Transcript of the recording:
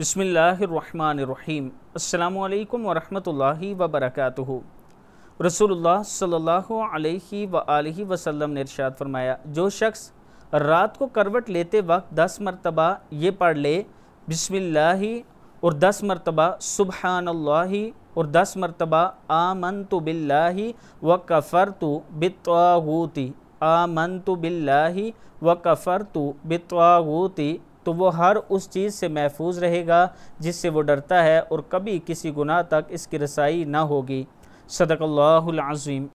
बसमीम् अल्लाम वरहमतुल्लाहि वबरकातुहु रसूलुल्लाह सल्लल्लाहु अलैहि व आलिहि वसल्लम ने इरशाद फरमाया जो शख्स रात को करवट लेते वक्त दस मरतबा ये पढ़ ले बिस्मिल्लाह और दस मरतबा सुबहानल्लाहि और दस मरतबा आमन तो बिल्लाही व कफ़र तो बितागूती आमन तो बिल्ला व कफ़र तो तो वो हर उस चीज़ से महफूज रहेगा जिससे वो डरता है और कभी किसी गुनाह तक इसकी रसाई ना होगी सदक़ल्लाज़ीम